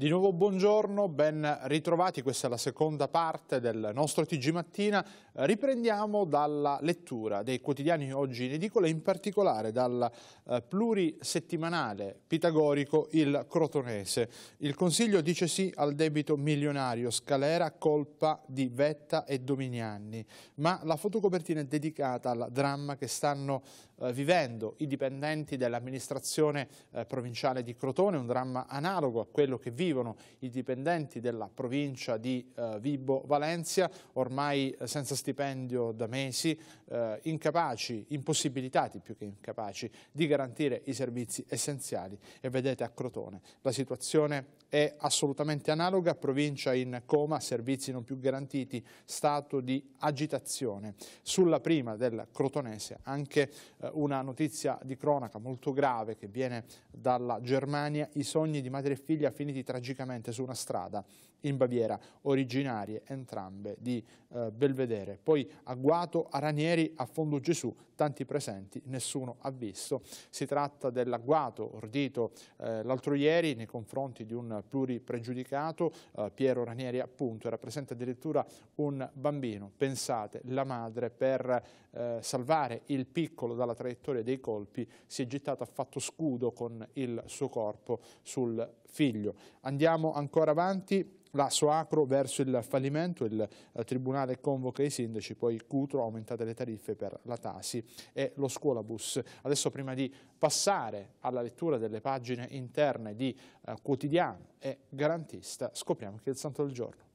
Di nuovo buongiorno, ben ritrovati, questa è la seconda parte del nostro TG Mattina. Riprendiamo dalla lettura dei quotidiani oggi in edicola, in particolare dal eh, plurisettimanale pitagorico Il Crotonese. Il Consiglio dice sì al debito milionario, Scalera colpa di Vetta e Dominiani, ma la fotocopertina è dedicata al dramma che stanno eh, vivendo i dipendenti dell'amministrazione eh, provinciale di Crotone, un dramma analogo a quello che vivono i dipendenti della provincia di eh, Vibo Valencia, ormai eh, senza stipendio da mesi, eh, incapaci, impossibilitati più che incapaci di garantire i servizi essenziali e vedete a Crotone la situazione è assolutamente analoga, provincia in coma, servizi non più garantiti, stato di agitazione. Sulla prima del crotonese anche eh, una notizia di cronaca molto grave che viene dalla Germania, i sogni di madre e figlia finiti tragicamente su una strada in Baviera, originarie entrambe di eh, Belvedere. Poi agguato a Ranieri, a Fondo Gesù, tanti presenti, nessuno ha visto. Si tratta dell'agguato ordito eh, l'altro ieri nei confronti di un pluripregiudicato, eh, Piero Ranieri appunto, era presente addirittura un bambino, pensate, la madre per eh, salvare il piccolo dalla traiettoria dei colpi si è gittata a fatto scudo con il suo corpo sul figlio. Andiamo ancora avanti la Soacro verso il fallimento, il eh, Tribunale convoca i sindaci, poi Cutro ha aumentato le tariffe per la Tasi e lo Scuolabus. Adesso prima di passare alla lettura delle pagine interne di eh, Quotidiano e Garantista, scopriamo che è il santo del giorno.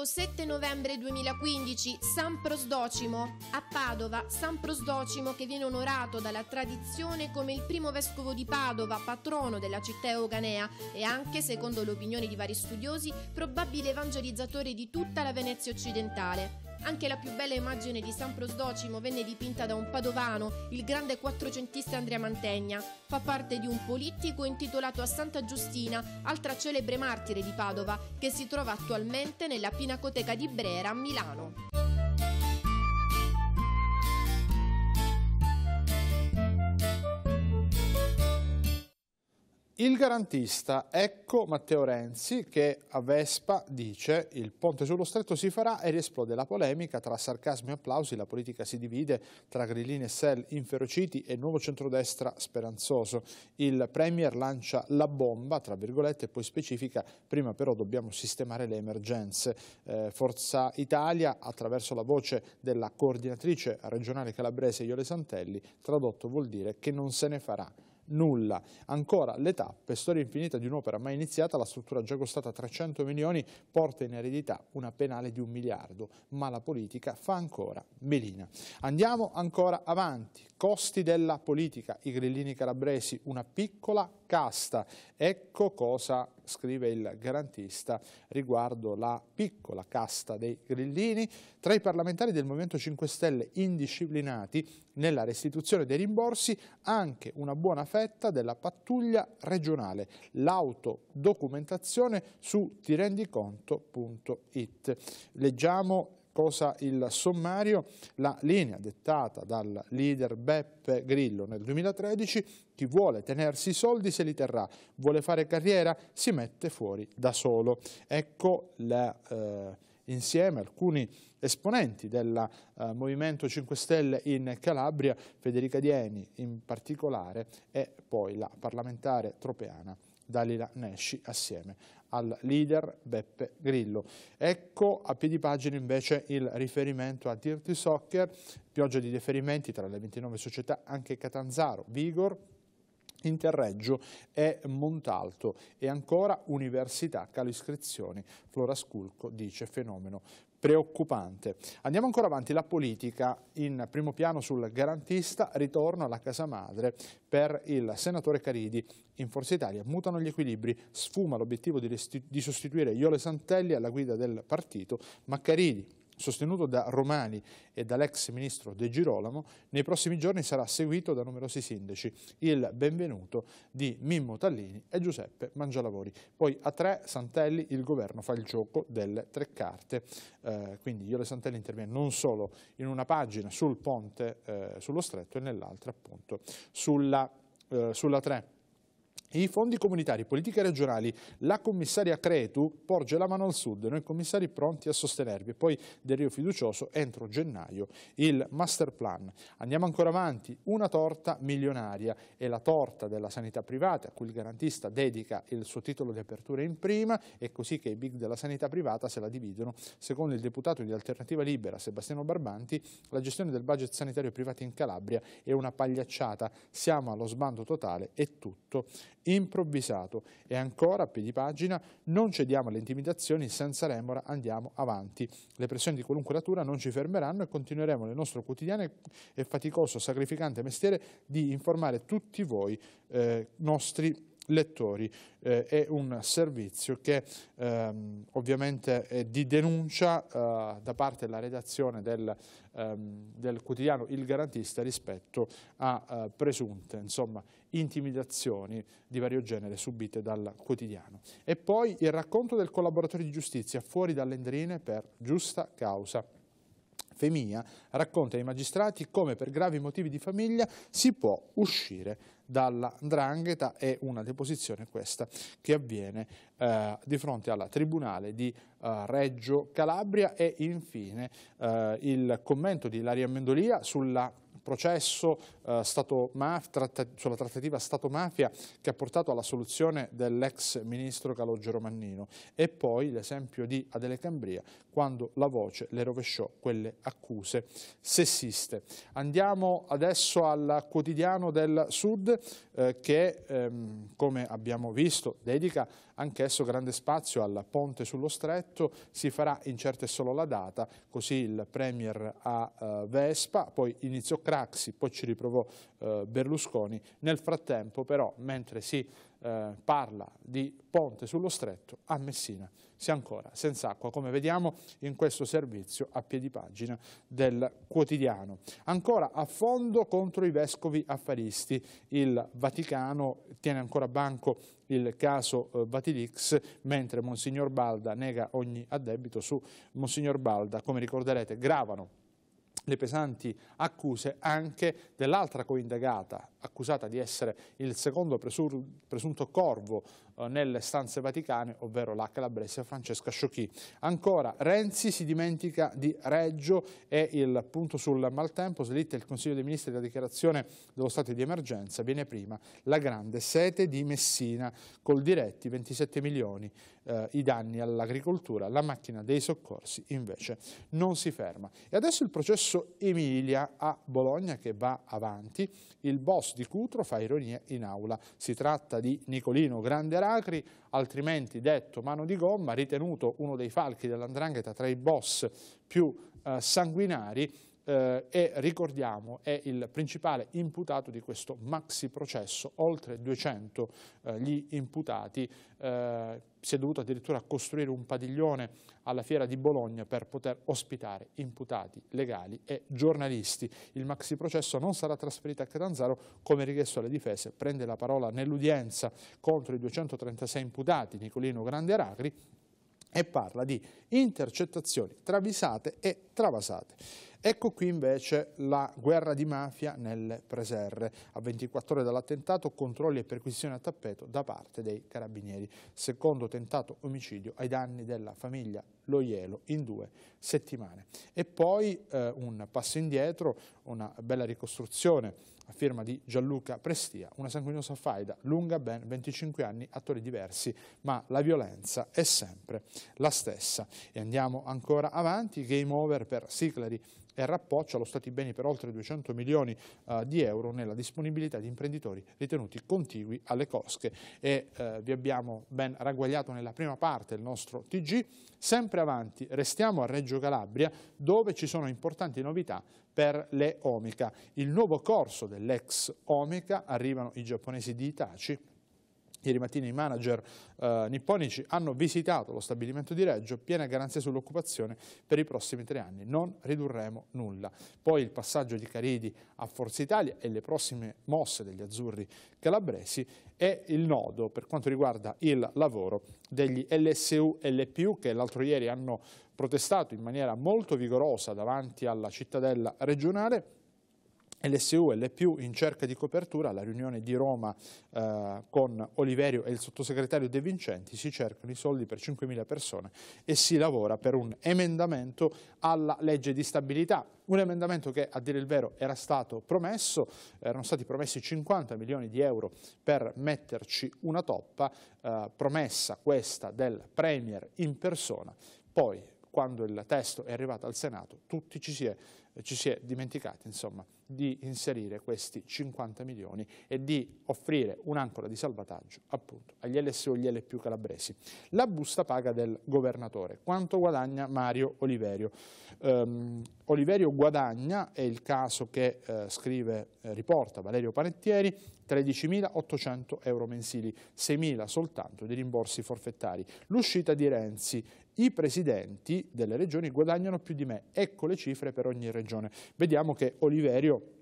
sabato 7 novembre 2015 San Prosdocimo. A Padova, San Prosdocimo che viene onorato dalla tradizione come il primo vescovo di Padova, patrono della città euganea e anche, secondo l'opinione di vari studiosi, probabile evangelizzatore di tutta la Venezia occidentale. Anche la più bella immagine di San Prosdocimo venne dipinta da un padovano, il grande quattrocentista Andrea Mantegna. Fa parte di un polittico intitolato a Santa Giustina, altra celebre martire di Padova, che si trova attualmente nella Pinacoteca di Brera a Milano. Il garantista, ecco Matteo Renzi che a Vespa dice il ponte sullo stretto si farà e riesplode la polemica tra sarcasmi e applausi, la politica si divide tra grillini e sell inferociti e nuovo centrodestra speranzoso. Il Premier lancia la bomba, tra virgolette, e poi specifica prima però dobbiamo sistemare le emergenze. Eh, Forza Italia, attraverso la voce della coordinatrice regionale calabrese Iole Santelli, tradotto vuol dire che non se ne farà nulla. Ancora le tappe, storia infinita di un'opera mai iniziata, la struttura già costata 300 milioni, porta in eredità una penale di un miliardo, ma la politica fa ancora melina. Andiamo ancora avanti, costi della politica, i grillini calabresi, una piccola casta. Ecco cosa scrive il garantista riguardo la piccola casta dei grillini. Tra i parlamentari del Movimento 5 Stelle indisciplinati nella restituzione dei rimborsi anche una buona fetta della pattuglia regionale, l'autodocumentazione su tirendiconto.it. Leggiamo Cosa il sommario? La linea dettata dal leader Beppe Grillo nel 2013, chi vuole tenersi i soldi se li terrà, vuole fare carriera si mette fuori da solo. Ecco la, eh, insieme alcuni esponenti del eh, Movimento 5 Stelle in Calabria, Federica Dieni in particolare e poi la parlamentare tropeana Dalila Nesci assieme al leader Beppe Grillo. Ecco a piedi pagina invece il riferimento a Dirty Soccer, pioggia di deferimenti tra le 29 società, anche Catanzaro, Vigor, Interreggio e Montalto e ancora Università Calo Iscrizioni. Flora Sculco dice fenomeno preoccupante. Andiamo ancora avanti, la politica in primo piano sul garantista, ritorno alla casa madre per il senatore Caridi. In Forza Italia mutano gli equilibri, sfuma l'obiettivo di, di sostituire Iole Santelli alla guida del partito, ma Caridi sostenuto da Romani e dall'ex ministro De Girolamo, nei prossimi giorni sarà seguito da numerosi sindaci. Il benvenuto di Mimmo Tallini e Giuseppe Mangialavori. Poi a tre Santelli il governo fa il gioco delle tre carte. Eh, quindi Iole Santelli interviene non solo in una pagina sul ponte, eh, sullo stretto e nell'altra appunto sulla, eh, sulla 3. I fondi comunitari, politiche regionali, la commissaria Cretu porge la mano al sud, noi commissari pronti a sostenervi. Poi Del Rio Fiducioso, entro gennaio, il master plan. Andiamo ancora avanti, una torta milionaria è la torta della sanità privata, a cui il garantista dedica il suo titolo di apertura in prima, è così che i big della sanità privata se la dividono. Secondo il deputato di Alternativa Libera, Sebastiano Barbanti, la gestione del budget sanitario privato in Calabria è una pagliacciata, siamo allo sbando totale e tutto improvvisato. E ancora, a piedi pagina, non cediamo alle intimidazioni, senza remora andiamo avanti. Le pressioni di qualunque natura non ci fermeranno e continueremo nel nostro quotidiano e faticoso, sacrificante mestiere di informare tutti voi, eh, nostri lettori eh, è un servizio che ehm, ovviamente è di denuncia eh, da parte della redazione del, ehm, del, quotidiano Il Garantista rispetto a eh, presunte insomma, intimidazioni di vario genere subite dal quotidiano. E poi il racconto del collaboratore di giustizia fuori dalle endrine per giusta causa. Femia racconta ai magistrati come per gravi motivi di famiglia si può uscire dalla Ndrangheta è una deposizione questa che avviene eh, di fronte alla Tribunale di eh, Reggio Calabria e infine eh, il commento di Ilaria Mendolia sulla processo eh, tratta sulla trattativa Stato-mafia che ha portato alla soluzione dell'ex ministro Calogero Mannino e poi l'esempio di Adele Cambria quando la voce le rovesciò quelle accuse sessiste. Andiamo adesso al quotidiano del Sud eh, che, ehm, come abbiamo visto, dedica anch'esso grande spazio al ponte sullo stretto, si farà incerta e solo la data, così il Premier a eh, Vespa, poi iniziò Craxi, poi ci riprovò eh, Berlusconi, nel frattempo però mentre si eh, parla di ponte sullo stretto, a Messina si è ancora senza acqua, come vediamo in questo servizio a piedi pagina del quotidiano. Ancora a fondo contro i vescovi affaristi, il Vaticano tiene ancora banco il caso eh, Vatilix, mentre Monsignor Balda nega ogni addebito su Monsignor Balda, come ricorderete, gravano le pesanti accuse anche dell'altra coindagata, accusata di essere il secondo presunto corvo eh, nelle stanze vaticane, ovvero la calabrese Francesca Sciocchi. Ancora, Renzi si dimentica di Reggio e il punto sul maltempo, slitta il Consiglio dei Ministri la dichiarazione dello stato di emergenza, viene prima la grande sete di Messina, col diretti 27 milioni eh, i danni all'agricoltura, la macchina dei soccorsi invece non si ferma. E adesso il processo Emilia a Bologna che va avanti, il boss di Cutro fa ironia in aula, si tratta di Nicolino Grande Aracri, altrimenti detto mano di gomma, ritenuto uno dei falchi dell'andrangheta tra i boss più eh, sanguinari, eh, e ricordiamo è il principale imputato di questo maxi processo, oltre 200 eh, gli imputati, eh, si è dovuto addirittura costruire un padiglione alla fiera di Bologna per poter ospitare imputati legali e giornalisti. Il maxi processo non sarà trasferito a Catanzaro come richiesto alle difese, prende la parola nell'udienza contro i 236 imputati Nicolino Grande Aracri e parla di intercettazioni travisate e travasate. Ecco qui invece la guerra di mafia nelle preserre. A 24 ore dall'attentato controlli e perquisizioni a tappeto da parte dei carabinieri. Secondo tentato omicidio ai danni della famiglia Loielo in due settimane. E poi eh, un passo indietro, una bella ricostruzione a firma di Gianluca Prestia, una sanguinosa faida lunga ben 25 anni, attori diversi, ma la violenza è sempre la stessa. E andiamo ancora avanti, game over per Siclari e Rappoccia, lo Stati beni per oltre 200 milioni eh, di euro nella disponibilità di imprenditori ritenuti contigui alle cosche. E eh, vi abbiamo ben ragguagliato nella prima parte il nostro TG. Sempre avanti, restiamo a Reggio Calabria, dove ci sono importanti novità per le Omica. Il nuovo corso dell'ex Omica arrivano i giapponesi di Itachi Ieri mattina i manager eh, nipponici hanno visitato lo stabilimento di Reggio, piena garanzia sull'occupazione per i prossimi tre anni, non ridurremo nulla. Poi il passaggio di Caridi a Forza Italia e le prossime mosse degli azzurri calabresi e il nodo per quanto riguarda il lavoro degli LSU-LPU che l'altro ieri hanno protestato in maniera molto vigorosa davanti alla cittadella regionale LSU e l'EPU in cerca di copertura, alla riunione di Roma eh, con Oliverio e il sottosegretario De Vincenti si cercano i soldi per 5.000 persone e si lavora per un emendamento alla legge di stabilità. Un emendamento che, a dire il vero, era stato promesso, erano stati promessi 50 milioni di euro per metterci una toppa, eh, promessa questa del Premier in persona. Poi, quando il testo è arrivato al Senato, tutti ci si è ci si è dimenticati insomma, di inserire questi 50 milioni e di offrire un'ancora di salvataggio appunto agli LSU e agli LPU calabresi. La busta paga del governatore. Quanto guadagna Mario Oliverio? Um, Oliverio guadagna, è il caso che eh, scrive, eh, riporta Valerio Panettieri, 13.800 euro mensili, 6.000 soltanto di rimborsi forfettari. L'uscita di Renzi i presidenti delle regioni guadagnano più di me. Ecco le cifre per ogni regione. Vediamo che Oliverio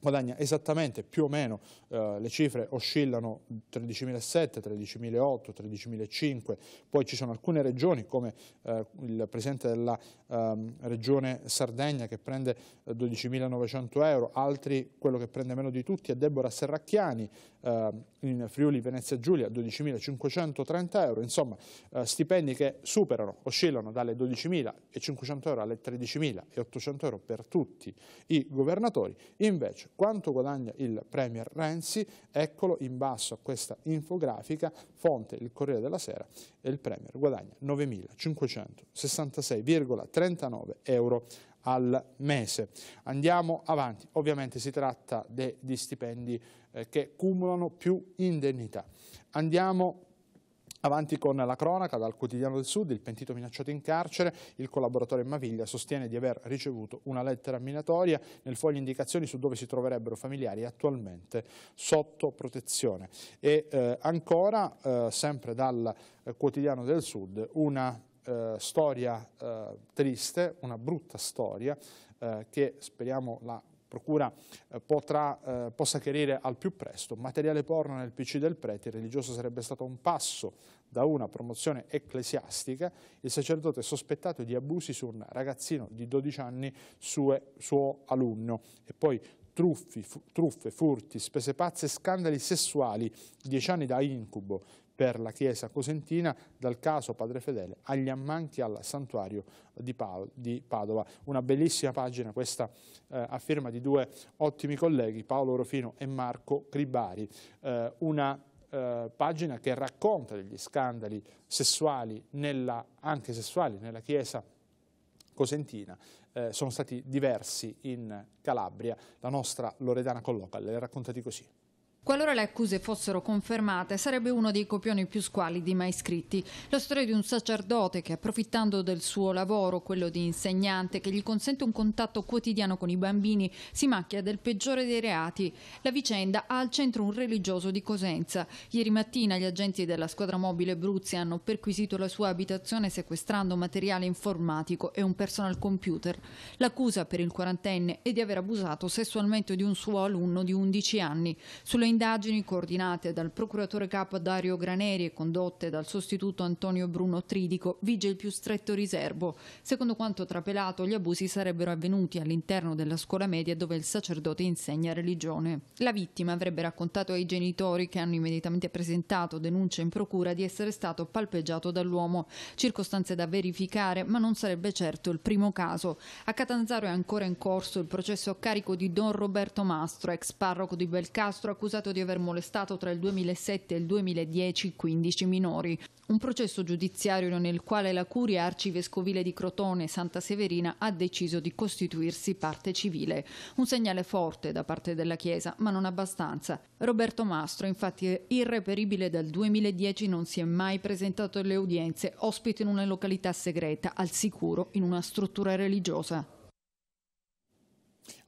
guadagna esattamente più o meno, eh, le cifre oscillano 13.007, 13.008, 13.005 poi ci sono alcune regioni come eh, il presidente della eh, regione Sardegna che prende 12.900 eh, euro, altri quello che prende meno di tutti è Deborah Serracchiani, Ehm, in Friuli Venezia Giulia 12.530 euro, insomma eh, stipendi che superano, oscillano dalle 12.500 euro alle 13.800 euro per tutti i governatori, invece quanto guadagna il Premier Renzi, eccolo in basso a questa infografica, fonte il Corriere della Sera, e il Premier guadagna 9.566,39 euro al mese. Andiamo avanti, ovviamente si tratta de, di stipendi eh, che cumulano più indennità. Andiamo Avanti con la cronaca dal quotidiano del Sud, il pentito minacciato in carcere, il collaboratore Maviglia sostiene di aver ricevuto una lettera minatoria nel foglio indicazioni su dove si troverebbero familiari attualmente sotto protezione. E eh, ancora, eh, sempre dal eh, quotidiano del Sud, una eh, storia eh, triste, una brutta storia eh, che speriamo la procura eh, potrà, eh, possa chiarire al più presto. Materiale porno nel PC del prete, il religioso sarebbe stato un passo da una promozione ecclesiastica, il sacerdote è sospettato di abusi su un ragazzino di 12 anni sue, suo alunno e poi truffi, fu, truffe, furti, spese pazze, scandali sessuali, dieci anni da incubo, per la chiesa cosentina dal caso Padre Fedele agli ammanchi al santuario di, Padova. Una bellissima pagina questa eh, a firma di due ottimi colleghi, Paolo Rofino e Marco Cribari, eh, una eh, pagina che racconta degli scandali sessuali, nella, anche sessuali, nella chiesa cosentina, eh, sono stati diversi in Calabria, la nostra Loredana Colloca, le raccontati così. Qualora le accuse fossero confermate, sarebbe uno dei copioni più squalidi mai scritti. La storia di un sacerdote che, approfittando del suo lavoro, quello di insegnante, che gli consente un contatto quotidiano con i bambini, si macchia del peggiore dei reati. La vicenda ha al centro un religioso di Cosenza. Ieri mattina gli agenti della squadra mobile Bruzzi hanno perquisito la sua abitazione sequestrando materiale informatico e un personal computer. L'accusa per il quarantenne è di aver abusato sessualmente di un suo alunno di 11 anni. Sulle indagini coordinate dal procuratore capo Dario Graneri e condotte dal sostituto Antonio Bruno Tridico vige il più stretto riservo. Secondo quanto trapelato, gli abusi sarebbero avvenuti all'interno della scuola media dove il sacerdote insegna religione. La vittima avrebbe raccontato ai genitori che hanno immediatamente presentato denuncia in procura di essere stato palpeggiato dall'uomo, circostanze da verificare ma non sarebbe certo il primo caso. A Catanzaro è ancora in corso il processo a carico di Don Roberto Mastro, ex parroco di Belcastro accusato accusato di aver molestato tra il 2007 e il 2010 15 minori. Un processo giudiziario nel quale la curia arcivescovile di Crotone, Santa Severina, ha deciso di costituirsi parte civile. Un segnale forte da parte della Chiesa, ma non abbastanza. Roberto Mastro, infatti irreperibile dal 2010, non si è mai presentato alle udienze, ospite in una località segreta, al sicuro in una struttura religiosa.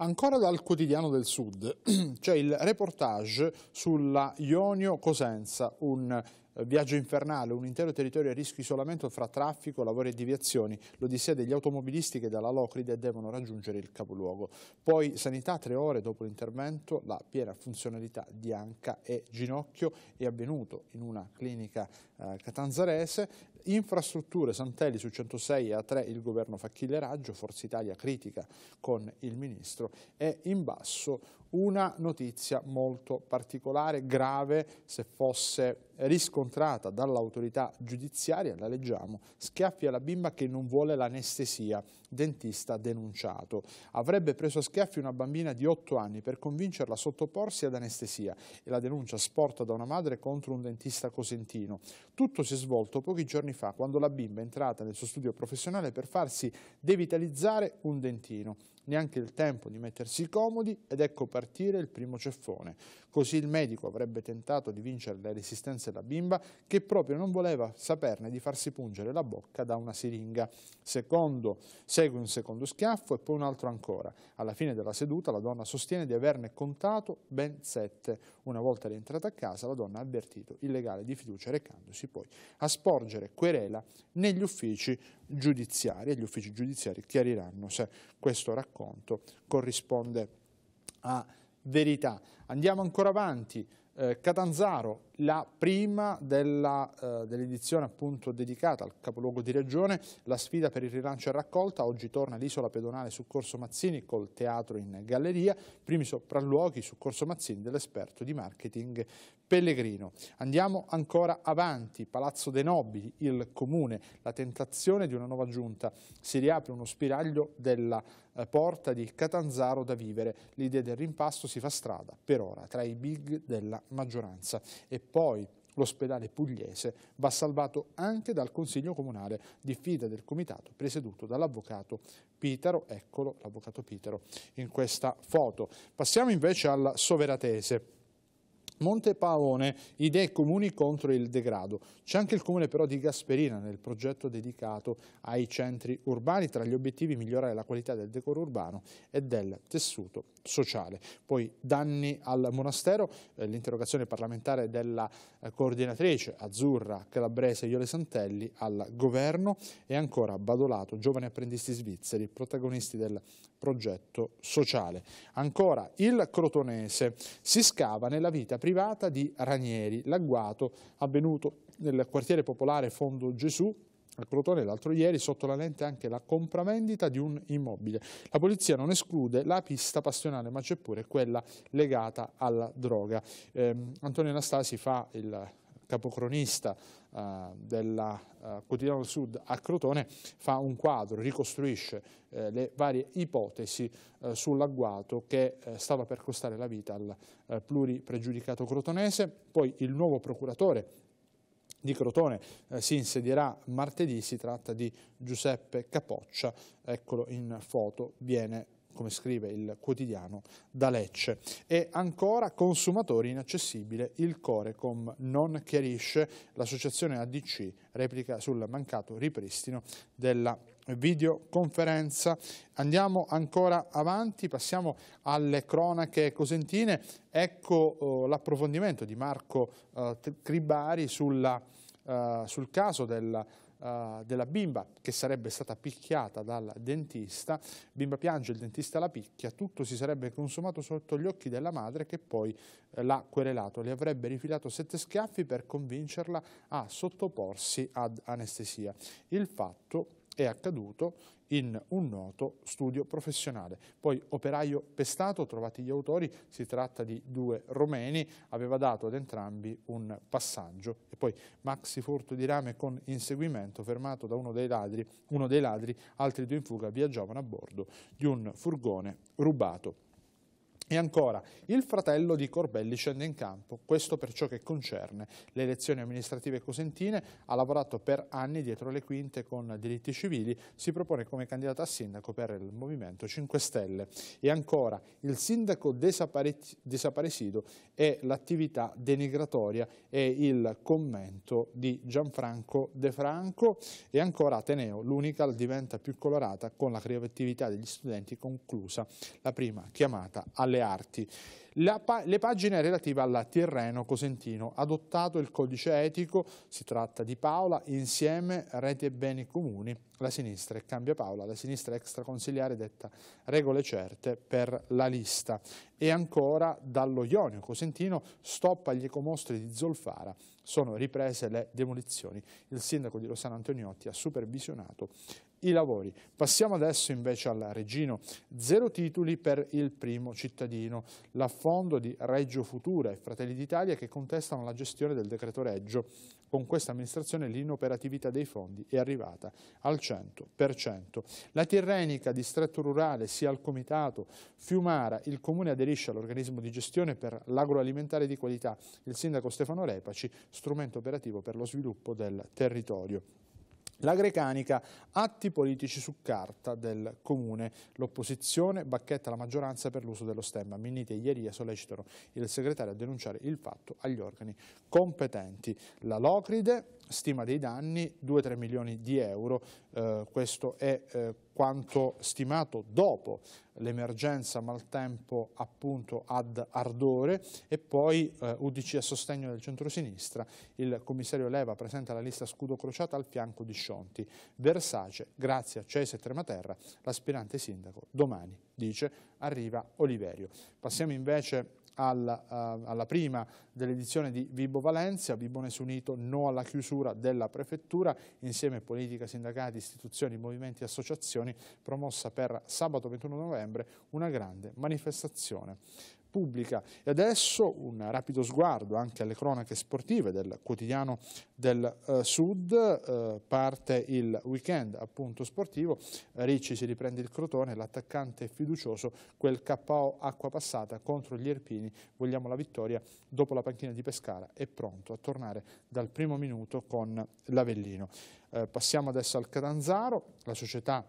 Ancora dal quotidiano del Sud c'è il reportage sulla Ionio Cosenza, un viaggio infernale, un intero territorio a rischio isolamento fra traffico, lavori e deviazioni, l'odissea degli automobilisti che dalla Locride devono raggiungere il capoluogo. Poi sanità, tre ore dopo l'intervento, la piena funzionalità di anca e ginocchio è avvenuto in una clinica eh, catanzarese. Infrastrutture, Santelli su 106 e A3 il governo fa killeraggio, Forza Italia critica con il ministro e in basso una notizia molto particolare, grave, se fosse riscontrata dall'autorità giudiziaria, la leggiamo, schiaffi alla bimba che non vuole l'anestesia dentista denunciato. Avrebbe preso a schiaffi una bambina di 8 anni per convincerla a sottoporsi ad anestesia e la denuncia sporta da una madre contro un dentista cosentino. Tutto si è svolto pochi giorni fa quando la bimba è entrata nel suo studio professionale per farsi devitalizzare un dentino. Neanche il tempo di mettersi comodi ed ecco partire il primo ceffone. Così il medico avrebbe tentato di vincere le resistenze della bimba che proprio non voleva saperne di farsi pungere la bocca da una siringa. Secondo, se Segue un secondo schiaffo e poi un altro ancora. Alla fine della seduta la donna sostiene di averne contato ben sette. Una volta rientrata a casa la donna ha avvertito il legale di fiducia recandosi poi a sporgere querela negli uffici giudiziari e gli uffici giudiziari chiariranno se questo racconto corrisponde a verità. Andiamo ancora avanti. Eh, Catanzaro, la prima eh, dell'edizione dell dedicata al capoluogo di regione, la sfida per il rilancio e raccolta, oggi torna l'isola pedonale su Corso Mazzini col teatro in galleria, primi sopralluoghi su Corso Mazzini dell'esperto di marketing Pellegrino. Andiamo ancora avanti, Palazzo dei Nobili, il comune, la tentazione di una nuova giunta, si riapre uno spiraglio della eh, porta di Catanzaro da vivere, l'idea del rimpasto si fa strada per ora tra i big della maggioranza e poi l'ospedale pugliese va salvato anche dal Consiglio Comunale, di Fida del comitato presieduto dall'avvocato Pitaro, eccolo l'avvocato Pitaro in questa foto. Passiamo invece al Soveratese. Monte Paone, idee comuni contro il degrado. C'è anche il comune però di Gasperina nel progetto dedicato ai centri urbani, tra gli obiettivi migliorare la qualità del decoro urbano e del tessuto sociale. Poi danni al monastero, eh, l'interrogazione parlamentare della eh, coordinatrice Azzurra Calabrese Iole Santelli al governo e ancora Badolato, giovani apprendisti svizzeri, protagonisti del progetto sociale. Ancora il crotonese si scava nella vita privata di Ranieri, l'agguato avvenuto nel quartiere popolare Fondo Gesù al Crotone l'altro ieri sotto la lente anche la compravendita di un immobile. La polizia non esclude la pista passionale ma c'è pure quella legata alla droga. Eh, Antonio Anastasi fa il capocronista eh, del eh, Quotidiano del Sud a Crotone, fa un quadro, ricostruisce eh, le varie ipotesi eh, sull'agguato che eh, stava per costare la vita al pluripregiudicato crotonese, poi il nuovo procuratore di Crotone eh, si insedierà martedì, si tratta di Giuseppe Capoccia, eccolo in foto, viene come scrive il quotidiano, da Lecce. E ancora consumatori inaccessibile, il Corecom non chiarisce, l'associazione ADC replica sul mancato ripristino della videoconferenza. Andiamo ancora avanti, passiamo alle cronache cosentine. Ecco eh, l'approfondimento di Marco eh, Cribari sulla, eh, sul caso del eh, della bimba che sarebbe stata picchiata dal dentista, bimba piange, il dentista la picchia, tutto si sarebbe consumato sotto gli occhi della madre che poi eh, l'ha querelato, le avrebbe rifilato sette schiaffi per convincerla a sottoporsi ad anestesia. Il fatto è accaduto in un noto studio professionale. Poi operaio pestato, trovati gli autori, si tratta di due romeni, aveva dato ad entrambi un passaggio e poi maxi furto di rame con inseguimento fermato da uno dei ladri, uno dei ladri altri due in fuga viaggiavano a bordo di un furgone rubato. E ancora, il fratello di Corbelli scende in campo, questo per ciò che concerne le elezioni amministrative cosentine, ha lavorato per anni dietro le quinte con diritti civili, si propone come candidato a sindaco per il Movimento 5 Stelle. E ancora, il sindaco desaparecido è l'attività denigratoria e il commento di Gianfranco De Franco. E ancora, Ateneo, l'Unical diventa più colorata con la creatività degli studenti conclusa la prima chiamata alle arti pa le pagine relative alla Tirreno Cosentino, adottato il codice etico, si tratta di Paola, insieme Rete e Beni Comuni, la sinistra e Cambia Paola, la sinistra extraconsiliare detta regole certe per la lista. E ancora dallo Ionio Cosentino, stop agli ecomostri di Zolfara, sono riprese le demolizioni. Il sindaco di Rossano Antoniotti ha supervisionato i lavori. Passiamo adesso invece al Regino. Zero titoli per il primo cittadino. La fondo di Reggio Futura e Fratelli d'Italia che contestano la gestione del decreto Reggio. Con questa amministrazione l'inoperatività dei fondi è arrivata al 100%. La Tirrenica, distretto rurale, sia al comitato Fiumara, il comune aderisce all'organismo di gestione per l'agroalimentare di qualità. Il sindaco Stefano Repaci, strumento operativo per lo sviluppo del territorio. La Grecanica, atti politici su carta del Comune, l'opposizione bacchetta la maggioranza per l'uso dello stemma. Minniti e Ieria sollecitano il segretario a denunciare il fatto agli organi competenti. La Locride stima dei danni 2-3 milioni di euro, eh, questo è eh, quanto stimato dopo l'emergenza maltempo appunto ad Ardore e poi eh, UDC a sostegno del centrosinistra, il commissario Leva presenta la lista scudo crociata al fianco di Scionti, Versace, grazie a Cese e Trematerra, l'aspirante sindaco domani, dice, arriva Oliverio. Passiamo invece alla, uh, eh, alla prima dell'edizione di Vibo Valencia, Vibonese Unito no alla chiusura della prefettura, insieme a politica, sindacati, istituzioni, movimenti e associazioni, promossa per sabato 21 novembre una grande manifestazione pubblica. E adesso un rapido sguardo anche alle cronache sportive del quotidiano del eh, Sud, eh, parte il weekend appunto sportivo, Ricci si riprende il crotone, l'attaccante fiducioso, quel KO acqua passata contro gli Erpini, vogliamo la vittoria dopo la panchina di Pescara, è pronto a tornare dal primo minuto con l'Avellino. Eh, passiamo adesso al Catanzaro, la società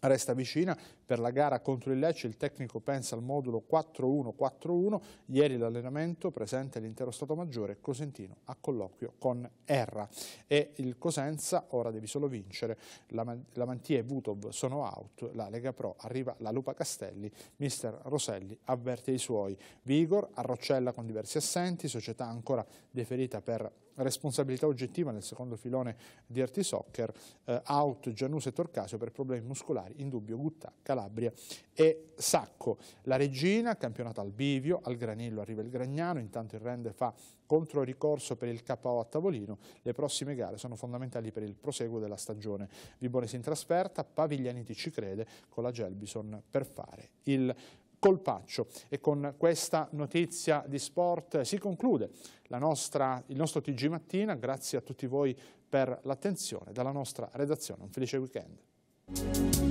resta vicina, per la gara contro il Lecce, il tecnico pensa al modulo 4-1-4-1, ieri l'allenamento presente l'intero Stato Maggiore Cosentino a colloquio con Erra e il Cosenza ora devi solo vincere, la, la Mantia e Vutov sono out, la Lega Pro arriva la Lupa Castelli, mister Roselli avverte i suoi, Vigor a Roccella con diversi assenti, società ancora deferita per responsabilità oggettiva nel secondo filone di Artisoccer, eh, out Gianuse e Torcasio per problemi muscolari, in dubbio Calabria. Calabria e Sacco. La Regina, campionata al bivio, al Granillo arriva il Gragnano, intanto il Rende fa contro ricorso per il KO a tavolino. Le prossime gare sono fondamentali per il proseguo della stagione. Vibonesi in trasferta, Paviglianiti ci crede con la Gelbison per fare il colpaccio. E con questa notizia di sport si conclude nostra, il nostro TG Mattina. Grazie a tutti voi per l'attenzione. Dalla nostra redazione un felice weekend.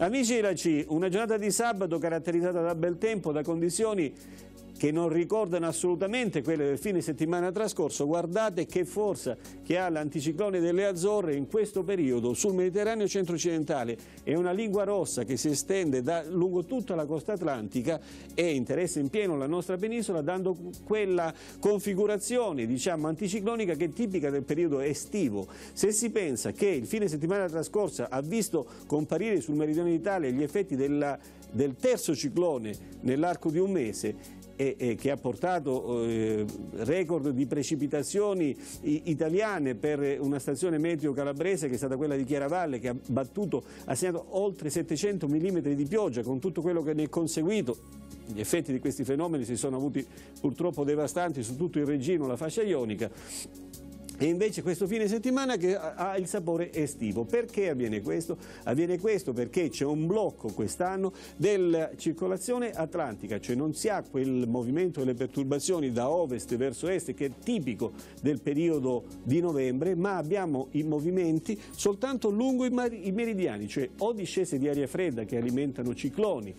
Amici Iraci, una giornata di sabato caratterizzata da bel tempo, da condizioni che non ricordano assolutamente quelle del fine settimana trascorso, guardate che forza che ha l'anticiclone delle Azzorre in questo periodo sul Mediterraneo centro-occidentale, è una lingua rossa che si estende da, lungo tutta la costa atlantica e interessa in pieno la nostra penisola dando quella configurazione diciamo anticiclonica che è tipica del periodo estivo. Se si pensa che il fine settimana trascorso ha visto comparire sul meridione d'Italia gli effetti della, del terzo ciclone nell'arco di un mese e, che ha portato eh, record di precipitazioni italiane per una stazione meteo calabrese che è stata quella di Chiaravalle che ha battuto, ha segnato oltre 700 mm di pioggia con tutto quello che ne è conseguito gli effetti di questi fenomeni si sono avuti purtroppo devastanti su tutto il Regino, la fascia ionica e invece questo fine settimana che ha il sapore estivo. Perché avviene questo? Avviene questo perché c'è un blocco quest'anno della circolazione atlantica, cioè non si ha quel movimento delle perturbazioni da ovest verso est che è tipico del periodo di novembre, ma abbiamo i movimenti soltanto lungo i, i meridiani, cioè o discese di aria fredda che alimentano cicloni,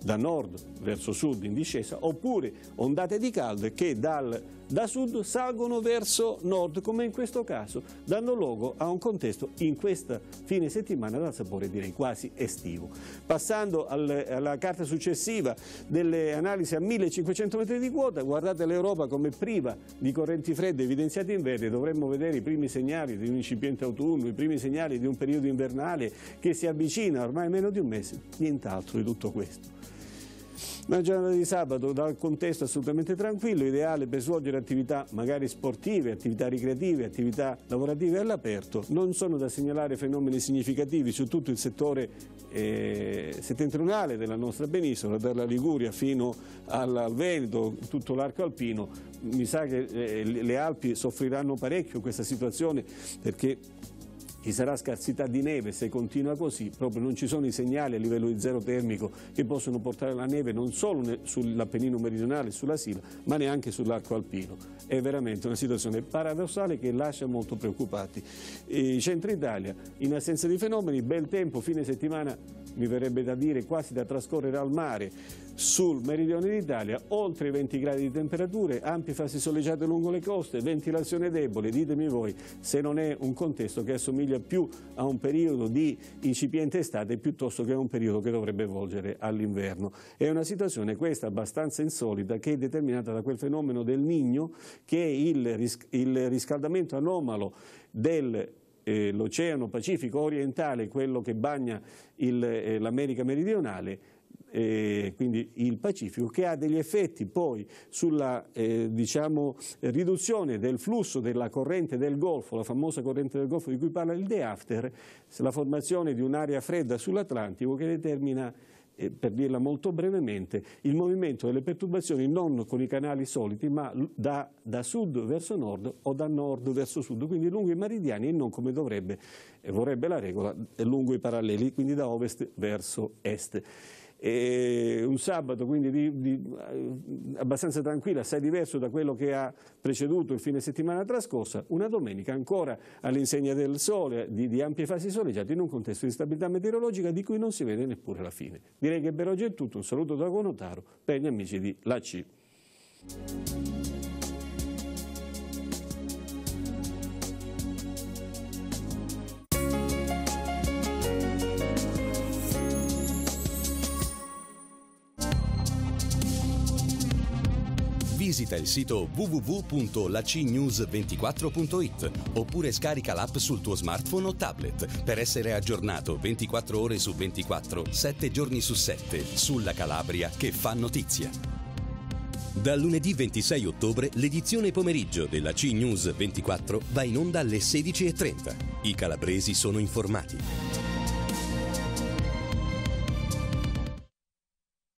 da nord verso sud in discesa, oppure ondate di caldo che dal da sud salgono verso nord, come in questo caso, dando luogo a un contesto in questa fine settimana dal sapore direi quasi estivo. Passando al, alla carta successiva delle analisi a 1500 metri di quota, guardate l'Europa come priva di correnti fredde evidenziate in verde, dovremmo vedere i primi segnali di un incipiente autunno, i primi segnali di un periodo invernale che si avvicina ormai meno di un mese, nient'altro di tutto questo. Una giornata di sabato dal contesto assolutamente tranquillo, ideale per svolgere attività magari sportive, attività ricreative, attività lavorative all'aperto. Non sono da segnalare fenomeni significativi su tutto il settore eh, settentrionale della nostra penisola, dalla Liguria fino al Veneto, tutto l'arco alpino. Mi sa che eh, le Alpi soffriranno parecchio questa situazione perché ci sarà scarsità di neve se continua così, proprio non ci sono i segnali a livello di zero termico che possono portare la neve non solo sull'Appennino meridionale e sulla Sila, ma neanche sull'arco alpino. È veramente una situazione paradossale che lascia molto preoccupati. E Centro Italia, in assenza di fenomeni, bel tempo, fine settimana mi verrebbe da dire quasi da trascorrere al mare, sul meridione d'Italia, oltre i 20 gradi di temperature, ampie fasi soleggiate lungo le coste, ventilazione debole, ditemi voi se non è un contesto che assomiglia più a un periodo di incipiente estate piuttosto che a un periodo che dovrebbe volgere all'inverno. È una situazione questa abbastanza insolita che è determinata da quel fenomeno del nigno che è il, ris il riscaldamento anomalo del eh, l'Oceano Pacifico orientale, quello che bagna eh, l'America meridionale, eh, quindi il Pacifico, che ha degli effetti poi sulla eh, diciamo, riduzione del flusso della corrente del Golfo, la famosa corrente del Golfo di cui parla il day after, la formazione di un'area fredda sull'Atlantico che determina eh, per dirla molto brevemente, il movimento delle perturbazioni non con i canali soliti, ma da, da sud verso nord o da nord verso sud, quindi lungo i meridiani e non come dovrebbe, eh, vorrebbe la regola, eh, lungo i paralleli, quindi da ovest verso est e un sabato quindi di, di, eh, abbastanza tranquillo, assai diverso da quello che ha preceduto il fine settimana trascorsa, una domenica ancora all'insegna del sole, di, di ampie fasi soleggiate, in un contesto di stabilità meteorologica di cui non si vede neppure la fine. Direi che per oggi è tutto, un saluto da Gonotaro per gli amici di La C. visita il sito www.lacnews24.it oppure scarica l'app sul tuo smartphone o tablet per essere aggiornato 24 ore su 24, 7 giorni su 7 sulla Calabria che fa notizia. Dal lunedì 26 ottobre l'edizione pomeriggio della C News 24 va in onda alle 16.30. I calabresi sono informati.